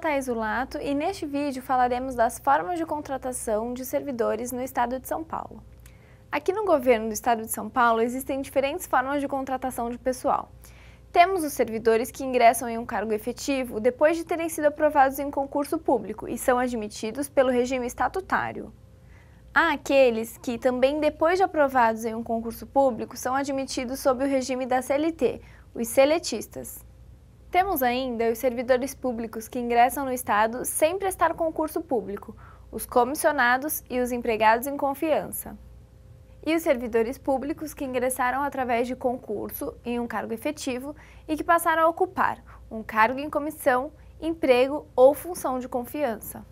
Thais Ulato e neste vídeo falaremos das formas de contratação de servidores no Estado de São Paulo. Aqui no governo do Estado de São Paulo existem diferentes formas de contratação de pessoal. Temos os servidores que ingressam em um cargo efetivo depois de terem sido aprovados em concurso público e são admitidos pelo regime estatutário. Há aqueles que, também depois de aprovados em um concurso público, são admitidos sob o regime da CLT, os seletistas. Temos ainda os servidores públicos que ingressam no Estado sem prestar concurso público, os comissionados e os empregados em confiança. E os servidores públicos que ingressaram através de concurso em um cargo efetivo e que passaram a ocupar um cargo em comissão, emprego ou função de confiança.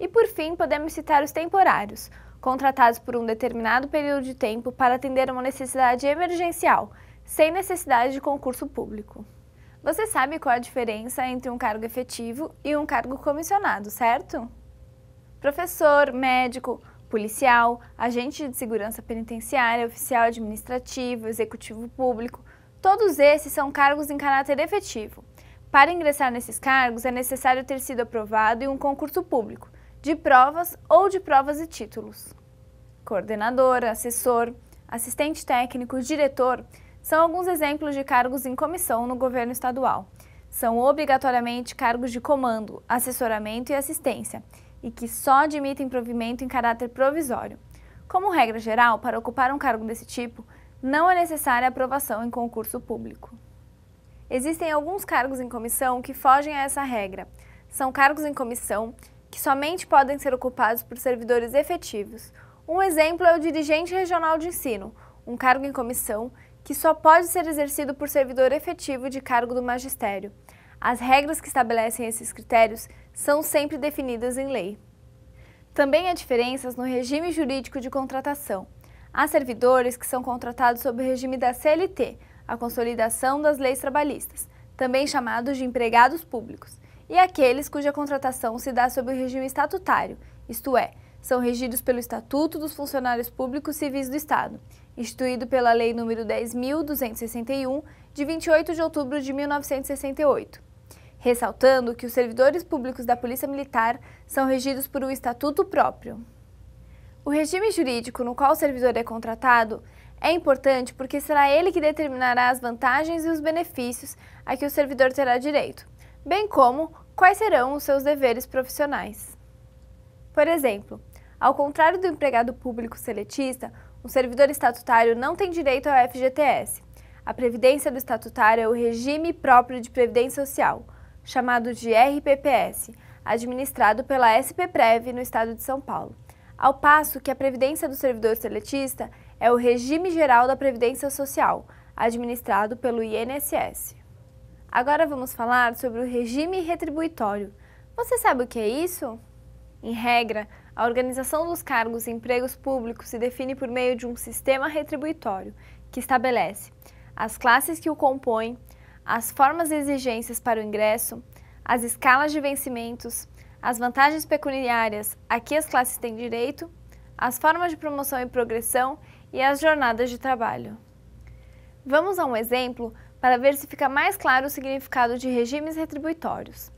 E por fim, podemos citar os temporários, contratados por um determinado período de tempo para atender uma necessidade emergencial, sem necessidade de concurso público. Você sabe qual a diferença entre um cargo efetivo e um cargo comissionado, certo? Professor, médico, policial, agente de segurança penitenciária, oficial administrativo, executivo público, todos esses são cargos em caráter efetivo. Para ingressar nesses cargos é necessário ter sido aprovado em um concurso público, de provas ou de provas e títulos. Coordenador, assessor, assistente técnico, diretor são alguns exemplos de cargos em comissão no governo estadual. São obrigatoriamente cargos de comando, assessoramento e assistência, e que só admitem provimento em caráter provisório. Como regra geral, para ocupar um cargo desse tipo, não é necessária aprovação em concurso público. Existem alguns cargos em comissão que fogem a essa regra. São cargos em comissão que somente podem ser ocupados por servidores efetivos. Um exemplo é o dirigente regional de ensino, um cargo em comissão que só pode ser exercido por servidor efetivo de cargo do magistério. As regras que estabelecem esses critérios são sempre definidas em lei. Também há diferenças no regime jurídico de contratação. Há servidores que são contratados sob o regime da CLT, a Consolidação das Leis Trabalhistas, também chamados de empregados públicos, e aqueles cuja contratação se dá sob o regime estatutário, isto é, são regidos pelo Estatuto dos Funcionários Públicos Civis do Estado, instituído pela Lei nº 10.261, de 28 de outubro de 1968. Ressaltando que os servidores públicos da Polícia Militar são regidos por um estatuto próprio. O regime jurídico no qual o servidor é contratado é importante porque será ele que determinará as vantagens e os benefícios a que o servidor terá direito, bem como quais serão os seus deveres profissionais. Por exemplo, ao contrário do empregado público seletista, o servidor estatutário não tem direito ao FGTS. A previdência do estatutário é o regime próprio de previdência social, chamado de RPPS, administrado pela SPPREV no estado de São Paulo. Ao passo que a previdência do servidor seletista é o regime geral da previdência social, administrado pelo INSS. Agora vamos falar sobre o regime retributório. Você sabe o que é isso? Em regra, a organização dos cargos e empregos públicos se define por meio de um sistema retributório, que estabelece as classes que o compõem, as formas e exigências para o ingresso, as escalas de vencimentos, as vantagens pecuniárias a que as classes têm direito, as formas de promoção e progressão e as jornadas de trabalho. Vamos a um exemplo para ver se fica mais claro o significado de regimes retributórios.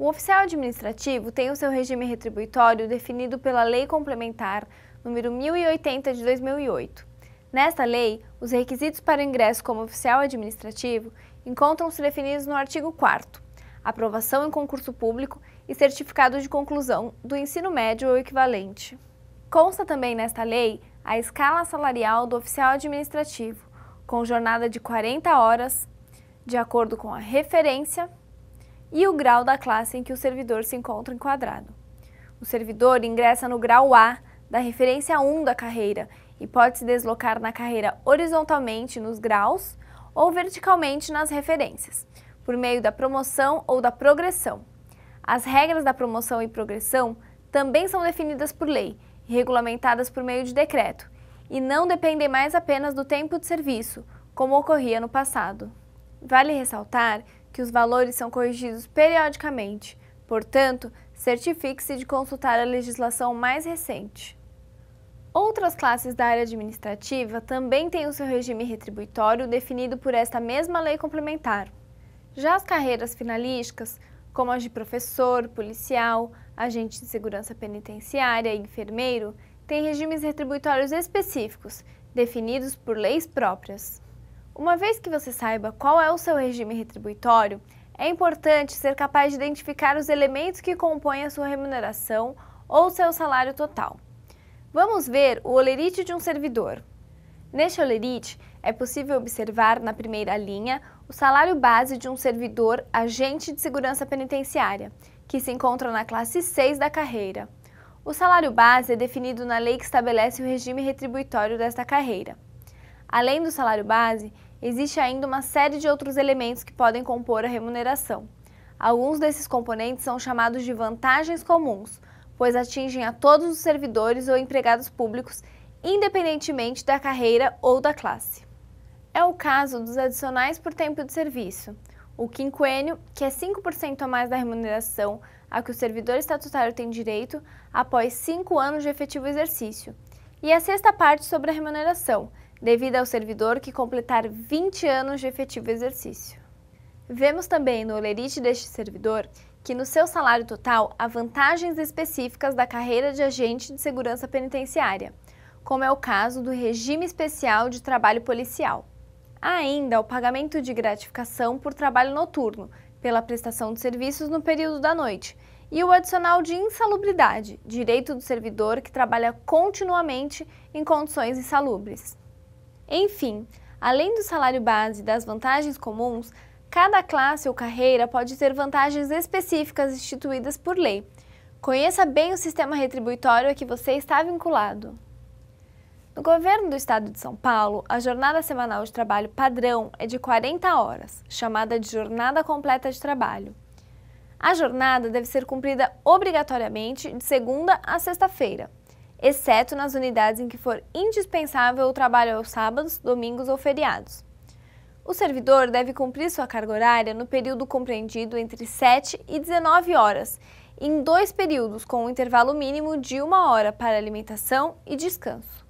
O oficial administrativo tem o seu regime retributório definido pela Lei Complementar número 1080 de 2008. Nesta lei, os requisitos para o ingresso como oficial administrativo encontram-se definidos no artigo 4 aprovação em concurso público e certificado de conclusão do ensino médio ou equivalente. Consta também nesta lei a escala salarial do oficial administrativo, com jornada de 40 horas, de acordo com a referência e o grau da classe em que o servidor se encontra enquadrado. O servidor ingressa no grau A da referência 1 da carreira e pode se deslocar na carreira horizontalmente nos graus ou verticalmente nas referências, por meio da promoção ou da progressão. As regras da promoção e progressão também são definidas por lei e regulamentadas por meio de decreto, e não dependem mais apenas do tempo de serviço, como ocorria no passado. Vale ressaltar que os valores são corrigidos periodicamente, portanto, certifique-se de consultar a legislação mais recente. Outras classes da área administrativa também têm o seu regime retributório definido por esta mesma lei complementar. Já as carreiras finalísticas, como as de professor, policial, agente de segurança penitenciária e enfermeiro, têm regimes retributórios específicos, definidos por leis próprias. Uma vez que você saiba qual é o seu regime retributório, é importante ser capaz de identificar os elementos que compõem a sua remuneração ou seu salário total. Vamos ver o holerite de um servidor. Neste holerite, é possível observar na primeira linha o salário base de um servidor agente de segurança penitenciária, que se encontra na classe 6 da carreira. O salário base é definido na lei que estabelece o regime retributório desta carreira. Além do salário base, existe ainda uma série de outros elementos que podem compor a remuneração. Alguns desses componentes são chamados de vantagens comuns, pois atingem a todos os servidores ou empregados públicos, independentemente da carreira ou da classe. É o caso dos adicionais por tempo de serviço, o quinquênio, que é 5% a mais da remuneração a que o servidor estatutário tem direito após 5 anos de efetivo exercício, e a sexta parte sobre a remuneração, devido ao servidor que completar 20 anos de efetivo exercício. Vemos também no olerite deste servidor que no seu salário total há vantagens específicas da carreira de agente de segurança penitenciária, como é o caso do regime especial de trabalho policial. Há ainda o pagamento de gratificação por trabalho noturno, pela prestação de serviços no período da noite, e o adicional de insalubridade, direito do servidor que trabalha continuamente em condições insalubres. Enfim, além do salário base e das vantagens comuns, cada classe ou carreira pode ter vantagens específicas instituídas por lei. Conheça bem o sistema retributório a que você está vinculado. No governo do estado de São Paulo, a jornada semanal de trabalho padrão é de 40 horas, chamada de jornada completa de trabalho. A jornada deve ser cumprida obrigatoriamente de segunda a sexta-feira, exceto nas unidades em que for indispensável o trabalho aos sábados, domingos ou feriados. O servidor deve cumprir sua carga horária no período compreendido entre 7 e 19 horas, em dois períodos com um intervalo mínimo de uma hora para alimentação e descanso.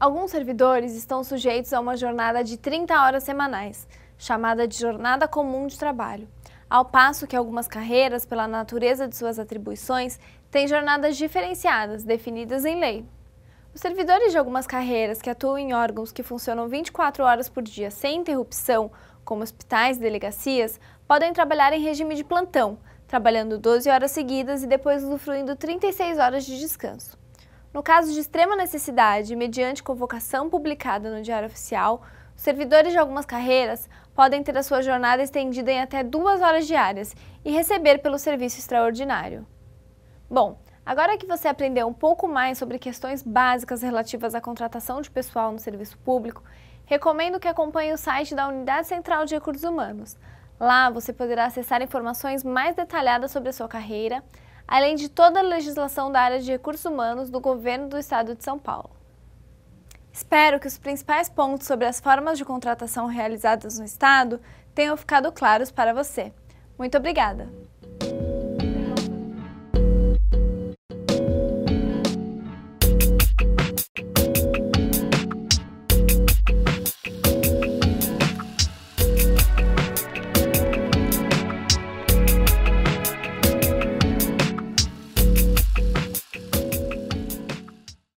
Alguns servidores estão sujeitos a uma jornada de 30 horas semanais, chamada de jornada comum de trabalho ao passo que algumas carreiras, pela natureza de suas atribuições, têm jornadas diferenciadas, definidas em lei. Os servidores de algumas carreiras que atuam em órgãos que funcionam 24 horas por dia sem interrupção, como hospitais e delegacias, podem trabalhar em regime de plantão, trabalhando 12 horas seguidas e depois usufruindo 36 horas de descanso. No caso de extrema necessidade, mediante convocação publicada no Diário Oficial, Servidores de algumas carreiras podem ter a sua jornada estendida em até duas horas diárias e receber pelo serviço extraordinário. Bom, agora que você aprendeu um pouco mais sobre questões básicas relativas à contratação de pessoal no serviço público, recomendo que acompanhe o site da Unidade Central de Recursos Humanos. Lá você poderá acessar informações mais detalhadas sobre a sua carreira, além de toda a legislação da área de recursos humanos do governo do estado de São Paulo. Espero que os principais pontos sobre as formas de contratação realizadas no Estado tenham ficado claros para você. Muito obrigada!